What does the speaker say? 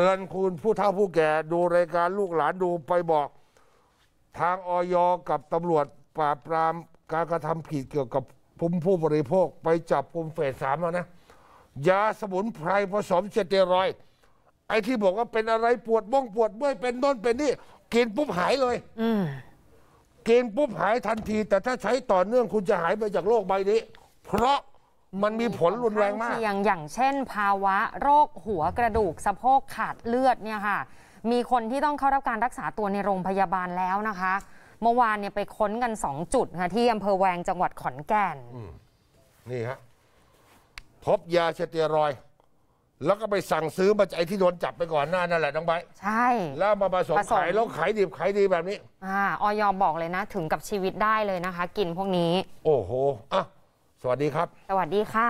เตือนคุณผู้เฒ่าผู้แก่ดูรายการลูกหลานดูไปบอก ทางออยกับตำรวจปราบปรามการกระทำผิดเกี่ยวกับผู้ผู้บริโภค ไปจับภูุ่มเฟสสามแล้วนะ ยาสมุนไพรผสมสเตียรอย ไอ้ที่บอกว่าเป็นอะไรปวดบ้องปวดเมื่อยเป็นน้นเป็นนี่ กินปุ๊บหายเลยกินปุ๊บหายทันที แต่ถ้าใช้ต่อเนื่องคุณจะหายไปจากโรคใบนี้ เพราะมันมีผลรุนแรงมากเยี่ยงอย่างเช่น ภาวะ โรคหัวกระดูก สะโพกขาด เลือดเนี่ยค่ะ มีคนที่ต้องเข้ารับการรักษาตัวในโรงพยาบาลแล้วนะคะ เมื่อวานเนี่ยไปค้นกัน 2 จุดค่ะที่อำเภอแวงจังหวัดขอนแก่นนี่ฮะพบยาเชเตียรอย แล้วก็ไปสั่งซื้อมาจากไอ้ที่โดนจับไปก่อนหน้านั่นแหละน้องใบใช่ แล้วมาผสมขายแล้วขายดีขายดีแบบนี้อ่าออยอบอกเลยนะ ถึงกับชีวิตได้เลยนะคะ กินพวกนี้ โอ้โหอ่ะสวัสดีครับ สวัสดีค่ะ